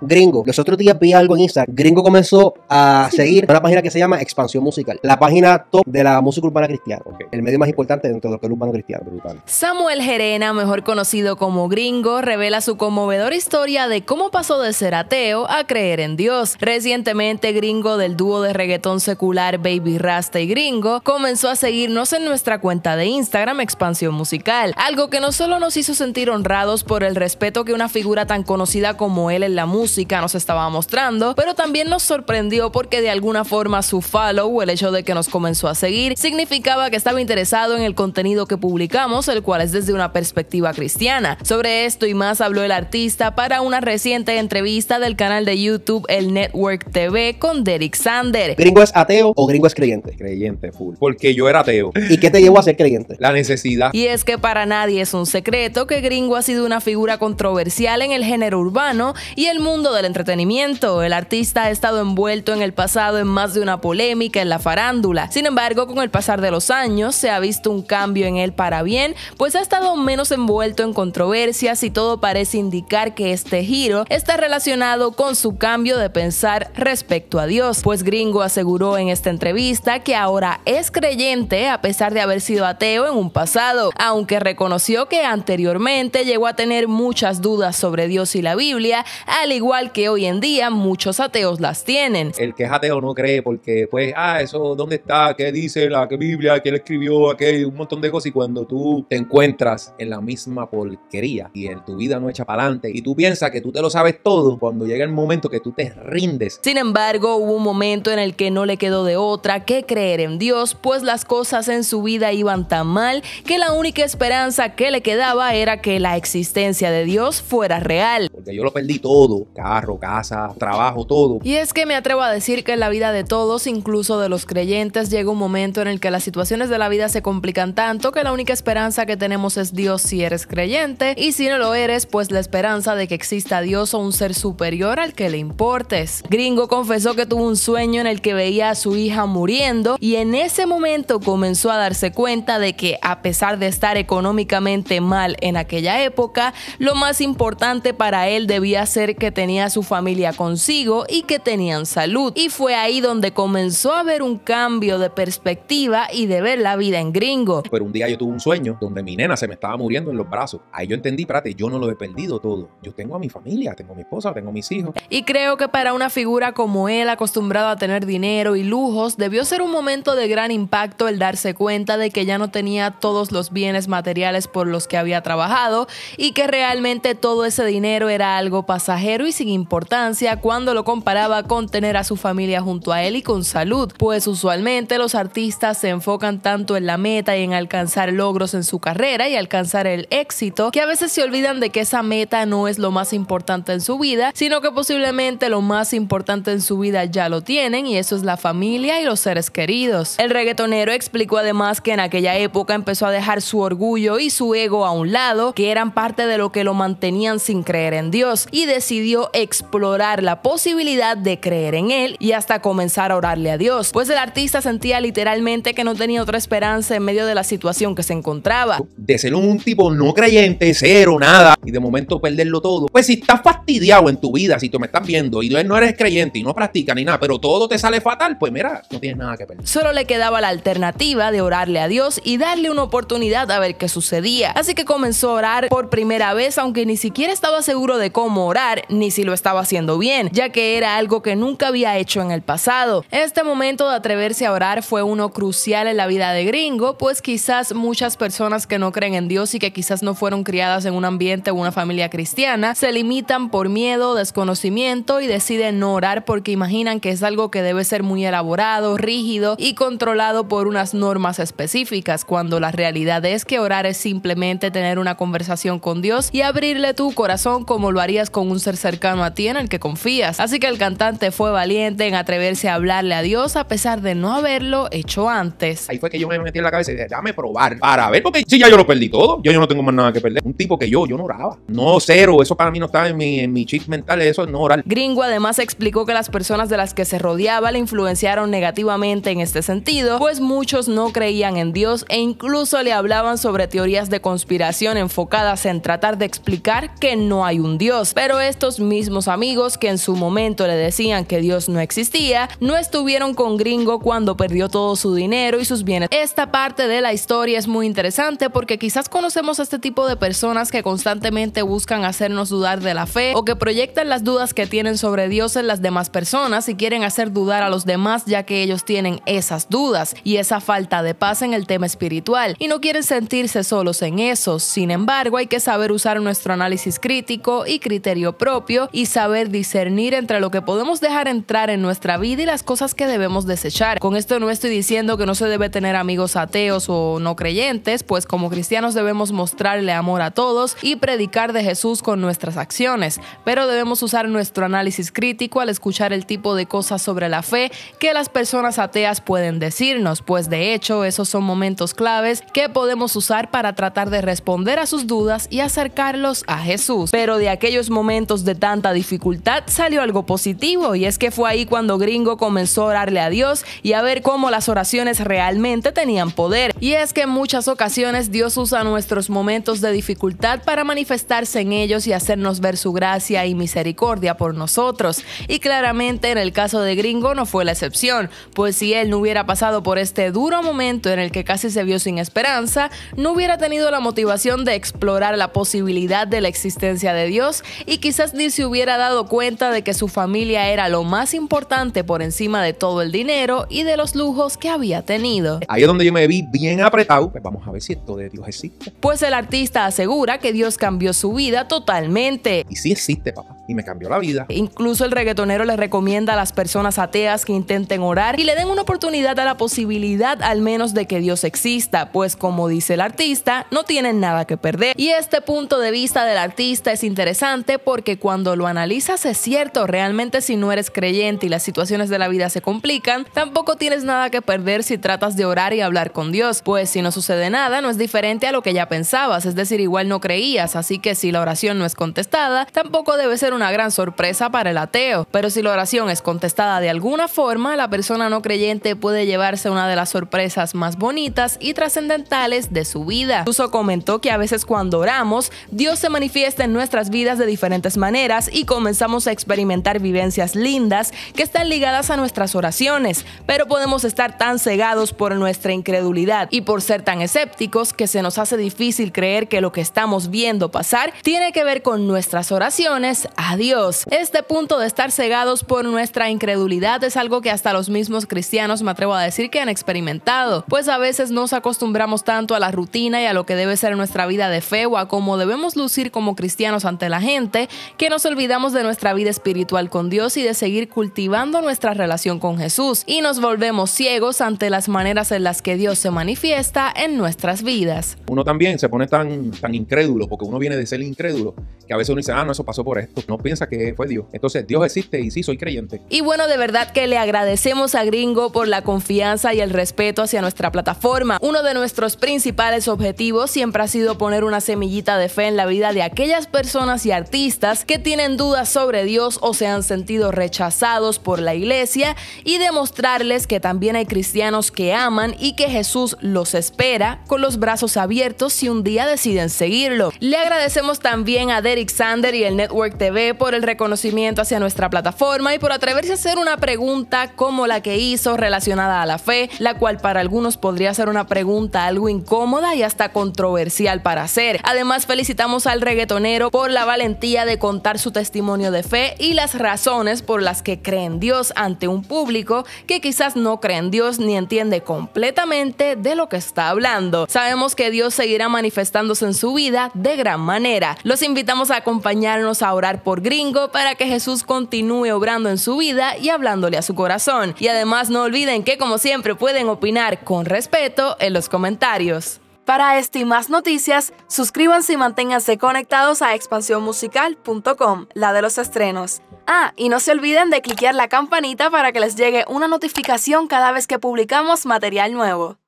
Gringo. Los otros días vi algo en Instagram. Gringo comenzó a seguir una página que se llama Expansión Musical, la página top de la música urbana cristiana. El medio más importante dentro de lo que es urbano cristiano. Brutal. Samuel Jerena, mejor conocido como Gringo, revela su conmovedora historia de cómo pasó de ser ateo a creer en Dios. Recientemente, Gringo del dúo de reggaetón secular Baby Rasta y Gringo comenzó a seguirnos en nuestra cuenta de Instagram Expansión Musical, algo que no solo nos hizo sentir honrados por el respeto que una figura tan conocida como él en la música nos estaba mostrando, pero también nos sorprendió porque de alguna forma su follow, el hecho de que nos comenzó a seguir, significaba que estaba interesado en el contenido que publicamos, el cual es desde una perspectiva cristiana. Sobre esto y más habló el artista para una reciente entrevista del canal de YouTube El Network TV con Derek Sander. ¿Gringo es ateo o gringo es creyente? Creyente, full. Porque yo era ateo. ¿Y qué te llevó a ser creyente? La necesidad. Y es que para nadie es un secreto que Gringo ha sido una figura controversial en el género urbano y el mundo del entretenimiento. El artista ha estado envuelto en el pasado en más de una polémica en la farándula. Sin embargo, con el pasar de los años se ha visto un cambio en él para bien, pues ha estado menos envuelto en controversias y todo parece indicar que este giro está relacionado con su cambio de pensar respecto a Dios, pues Gringo aseguró en esta entrevista que ahora es creyente a pesar de haber sido ateo en un pasado, aunque reconoció que anteriormente llegó a tener muchas dudas sobre Dios y la Biblia, al igual igual que hoy en día muchos ateos las tienen. El que es ateo no cree porque, pues, ah, eso, ¿dónde está? ¿Qué dice la qué Biblia? ¿Quién escribió? ¿Qué? Un montón de cosas. Y cuando tú te encuentras en la misma porquería y en tu vida no echa para adelante y tú piensas que tú te lo sabes todo, cuando llega el momento que tú te rindes. Sin embargo, hubo un momento en el que no le quedó de otra que creer en Dios, pues las cosas en su vida iban tan mal que la única esperanza que le quedaba era que la existencia de Dios fuera real. Porque yo lo perdí todo carro, casa, trabajo, todo. Y es que me atrevo a decir que en la vida de todos, incluso de los creyentes, llega un momento en el que las situaciones de la vida se complican tanto que la única esperanza que tenemos es Dios si eres creyente y si no lo eres, pues la esperanza de que exista Dios o un ser superior al que le importes. Gringo confesó que tuvo un sueño en el que veía a su hija muriendo y en ese momento comenzó a darse cuenta de que a pesar de estar económicamente mal en aquella época, lo más importante para él debía ser que tenía su familia consigo y que tenían salud. Y fue ahí donde comenzó a ver un cambio de perspectiva y de ver la vida en gringo. Pero un día yo tuve un sueño donde mi nena se me estaba muriendo en los brazos. Ahí yo entendí, espérate, yo no lo he perdido todo. Yo tengo a mi familia, tengo a mi esposa, tengo a mis hijos. Y creo que para una figura como él, acostumbrado a tener dinero y lujos, debió ser un momento de gran impacto el darse cuenta de que ya no tenía todos los bienes materiales por los que había trabajado y que realmente todo ese dinero era algo pasajero sin importancia cuando lo comparaba con tener a su familia junto a él y con salud, pues usualmente los artistas se enfocan tanto en la meta y en alcanzar logros en su carrera y alcanzar el éxito que a veces se olvidan de que esa meta no es lo más importante en su vida, sino que posiblemente lo más importante en su vida ya lo tienen y eso es la familia y los seres queridos. El reggaetonero explicó además que en aquella época empezó a dejar su orgullo y su ego a un lado, que eran parte de lo que lo mantenían sin creer en Dios, y decidió explorar la posibilidad de creer en él y hasta comenzar a orarle a Dios, pues el artista sentía literalmente que no tenía otra esperanza en medio de la situación que se encontraba. De ser un tipo no creyente, cero, nada, y de momento perderlo todo, pues si estás fastidiado en tu vida, si tú me estás viendo y no eres creyente y no practicas ni nada, pero todo te sale fatal, pues mira, no tienes nada que perder. Solo le quedaba la alternativa de orarle a Dios y darle una oportunidad a ver qué sucedía. Así que comenzó a orar por primera vez, aunque ni siquiera estaba seguro de cómo orar, ni si lo estaba haciendo bien, ya que era algo que nunca había hecho en el pasado. Este momento de atreverse a orar fue uno crucial en la vida de Gringo, pues quizás muchas personas que no creen en Dios y que quizás no fueron criadas en un ambiente o una familia cristiana, se limitan por miedo, desconocimiento y deciden no orar porque imaginan que es algo que debe ser muy elaborado, rígido y controlado por unas normas específicas, cuando la realidad es que orar es simplemente tener una conversación con Dios y abrirle tu corazón como lo harías con un ser cercano cercano a ti en el que confías. Así que el cantante fue valiente en atreverse a hablarle a Dios a pesar de no haberlo hecho antes. Ahí fue que yo me metí en la cabeza y dije, déjame probar para ver, porque si ya yo lo perdí todo, yo, yo no tengo más nada que perder. Un tipo que yo, yo no oraba. No, cero, eso para mí no estaba en mi, mi chip mental, eso no orar Gringo además explicó que las personas de las que se rodeaba le influenciaron negativamente en este sentido, pues muchos no creían en Dios e incluso le hablaban sobre teorías de conspiración enfocadas en tratar de explicar que no hay un Dios. Pero estos mismos amigos que en su momento le decían que Dios no existía, no estuvieron con Gringo cuando perdió todo su dinero y sus bienes. Esta parte de la historia es muy interesante porque quizás conocemos a este tipo de personas que constantemente buscan hacernos dudar de la fe o que proyectan las dudas que tienen sobre Dios en las demás personas y quieren hacer dudar a los demás ya que ellos tienen esas dudas y esa falta de paz en el tema espiritual y no quieren sentirse solos en eso. Sin embargo, hay que saber usar nuestro análisis crítico y criterio propio y saber discernir entre lo que podemos dejar entrar en nuestra vida y las cosas que debemos desechar. Con esto no estoy diciendo que no se debe tener amigos ateos o no creyentes, pues como cristianos debemos mostrarle amor a todos y predicar de Jesús con nuestras acciones, pero debemos usar nuestro análisis crítico al escuchar el tipo de cosas sobre la fe que las personas ateas pueden decirnos, pues de hecho esos son momentos claves que podemos usar para tratar de responder a sus dudas y acercarlos a Jesús. Pero de aquellos momentos de tanta dificultad salió algo positivo y es que fue ahí cuando Gringo comenzó a orarle a Dios y a ver cómo las oraciones realmente tenían poder. Y es que en muchas ocasiones Dios usa nuestros momentos de dificultad para manifestarse en ellos y hacernos ver su gracia y misericordia por nosotros. Y claramente en el caso de Gringo no fue la excepción, pues si él no hubiera pasado por este duro momento en el que casi se vio sin esperanza, no hubiera tenido la motivación de explorar la posibilidad de la existencia de Dios y quizás ni hubiera dado cuenta de que su familia era lo más importante por encima de todo el dinero y de los lujos que había tenido. Ahí es donde yo me vi bien apretado. Pues vamos a ver si esto de Dios existe. Pues el artista asegura que Dios cambió su vida totalmente. Y sí existe, papá. Y me cambió la vida. Incluso el reggaetonero le recomienda a las personas ateas que intenten orar y le den una oportunidad a la posibilidad al menos de que Dios exista, pues como dice el artista, no tienen nada que perder. Y este punto de vista del artista es interesante porque cuando cuando lo analizas es cierto, realmente si no eres creyente y las situaciones de la vida se complican, tampoco tienes nada que perder si tratas de orar y hablar con Dios, pues si no sucede nada no es diferente a lo que ya pensabas, es decir, igual no creías, así que si la oración no es contestada, tampoco debe ser una gran sorpresa para el ateo, pero si la oración es contestada de alguna forma, la persona no creyente puede llevarse una de las sorpresas más bonitas y trascendentales de su vida. Incluso comentó que a veces cuando oramos, Dios se manifiesta en nuestras vidas de diferentes maneras, y comenzamos a experimentar vivencias lindas que están ligadas a nuestras oraciones, pero podemos estar tan cegados por nuestra incredulidad y por ser tan escépticos que se nos hace difícil creer que lo que estamos viendo pasar tiene que ver con nuestras oraciones a Dios. Este punto de estar cegados por nuestra incredulidad es algo que hasta los mismos cristianos me atrevo a decir que han experimentado, pues a veces nos acostumbramos tanto a la rutina y a lo que debe ser nuestra vida de fe o a cómo debemos lucir como cristianos ante la gente que nos olvidamos de nuestra vida espiritual con Dios y de seguir cultivando nuestra relación con Jesús y nos volvemos ciegos ante las maneras en las que Dios se manifiesta en nuestras vidas. Uno también se pone tan, tan incrédulo porque uno viene de ser incrédulo que a veces uno dice, ah, no, eso pasó por esto. No piensa que fue Dios. Entonces, Dios existe y sí, soy creyente. Y bueno, de verdad que le agradecemos a Gringo por la confianza y el respeto hacia nuestra plataforma. Uno de nuestros principales objetivos siempre ha sido poner una semillita de fe en la vida de aquellas personas y artistas que tienen dudas sobre Dios o se han sentido rechazados por la iglesia y demostrarles que también hay cristianos que aman y que Jesús los espera con los brazos abiertos si un día deciden seguirlo. Le agradecemos también a Derek Alexander y el Network TV por el reconocimiento hacia nuestra plataforma y por atreverse a hacer una pregunta como la que hizo relacionada a la fe, la cual para algunos podría ser una pregunta algo incómoda y hasta controversial para hacer. Además, felicitamos al reggaetonero por la valentía de contar su testimonio de fe y las razones por las que cree en Dios ante un público que quizás no cree en Dios ni entiende completamente de lo que está hablando. Sabemos que Dios seguirá manifestándose en su vida de gran manera. Los invitamos acompañarnos a orar por Gringo para que Jesús continúe obrando en su vida y hablándole a su corazón. Y además no olviden que como siempre pueden opinar con respeto en los comentarios. Para este y más noticias, suscríbanse y manténganse conectados a expansiónmusical.com, la de los estrenos. Ah, y no se olviden de cliquear la campanita para que les llegue una notificación cada vez que publicamos material nuevo.